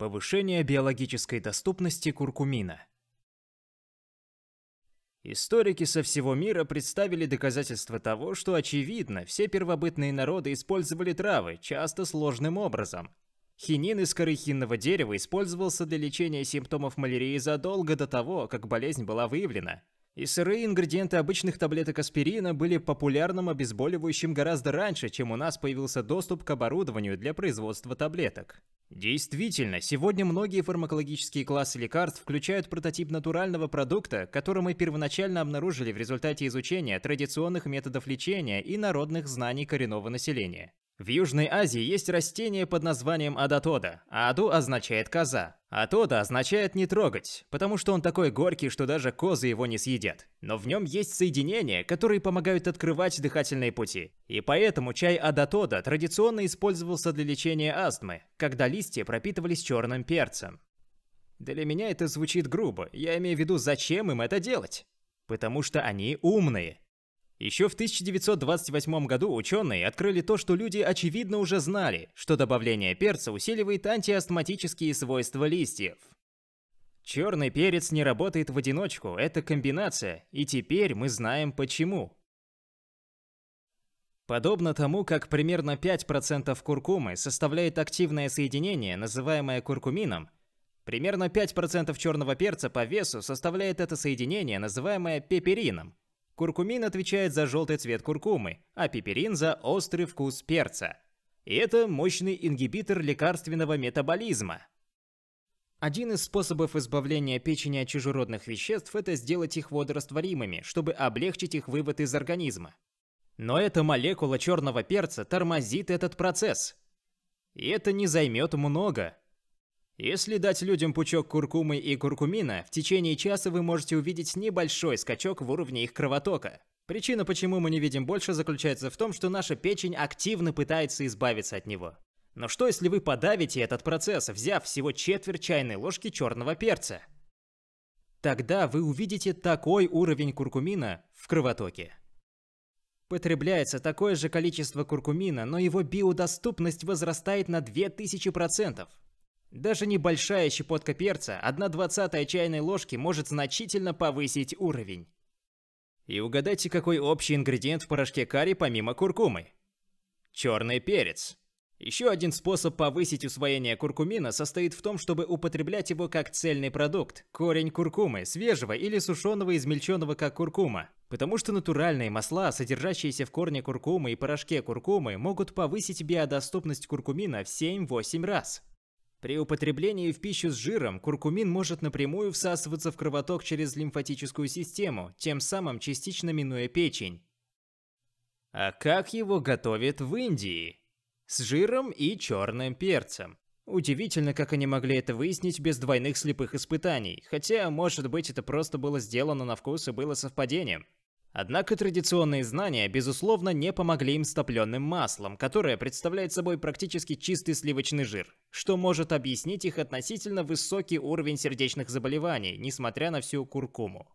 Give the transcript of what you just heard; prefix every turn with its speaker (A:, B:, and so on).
A: Повышение биологической доступности куркумина. Историки со всего мира представили доказательства того, что очевидно, все первобытные народы использовали травы, часто сложным образом. Хинин из корыхинного дерева использовался для лечения симптомов малярии задолго до того, как болезнь была выявлена. И сырые ингредиенты обычных таблеток аспирина были популярным обезболивающим гораздо раньше, чем у нас появился доступ к оборудованию для производства таблеток. Действительно, сегодня многие фармакологические классы лекарств включают прототип натурального продукта, который мы первоначально обнаружили в результате изучения традиционных методов лечения и народных знаний коренного населения. В Южной Азии есть растение под названием адатода, а аду означает коза. Атода означает не трогать, потому что он такой горький, что даже козы его не съедят. Но в нем есть соединения, которые помогают открывать дыхательные пути. И поэтому чай адатода традиционно использовался для лечения астмы, когда листья пропитывались черным перцем. Для меня это звучит грубо, я имею в виду, зачем им это делать? Потому что они умные. Еще в 1928 году ученые открыли то, что люди очевидно уже знали, что добавление перца усиливает антиастматические свойства листьев. Черный перец не работает в одиночку, это комбинация, и теперь мы знаем почему. Подобно тому, как примерно 5% куркумы составляет активное соединение, называемое куркумином, примерно 5% черного перца по весу составляет это соединение, называемое пеперином – Куркумин отвечает за желтый цвет куркумы, а пеперин за острый вкус перца. И это мощный ингибитор лекарственного метаболизма. Один из способов избавления печени от чужеродных веществ – это сделать их водорастворимыми, чтобы облегчить их вывод из организма. Но эта молекула черного перца тормозит этот процесс. И это не займет много. Если дать людям пучок куркумы и куркумина, в течение часа вы можете увидеть небольшой скачок в уровне их кровотока. Причина, почему мы не видим больше, заключается в том, что наша печень активно пытается избавиться от него. Но что если вы подавите этот процесс, взяв всего четверть чайной ложки черного перца? Тогда вы увидите такой уровень куркумина в кровотоке. Потребляется такое же количество куркумина, но его биодоступность возрастает на 2000%. Даже небольшая щепотка перца, 1 двадцатая чайной ложки может значительно повысить уровень. И угадайте, какой общий ингредиент в порошке карри помимо куркумы? Черный перец. Еще один способ повысить усвоение куркумина состоит в том, чтобы употреблять его как цельный продукт – корень куркумы, свежего или сушеного измельченного как куркума. Потому что натуральные масла, содержащиеся в корне куркумы и порошке куркумы, могут повысить биодоступность куркумина в 7-8 раз. При употреблении в пищу с жиром куркумин может напрямую всасываться в кровоток через лимфатическую систему, тем самым частично минуя печень. А как его готовят в Индии? С жиром и черным перцем. Удивительно, как они могли это выяснить без двойных слепых испытаний, хотя, может быть, это просто было сделано на вкус и было совпадением. Однако традиционные знания, безусловно, не помогли им с топленым маслом, которое представляет собой практически чистый сливочный жир, что может объяснить их относительно высокий уровень сердечных заболеваний, несмотря на всю куркуму.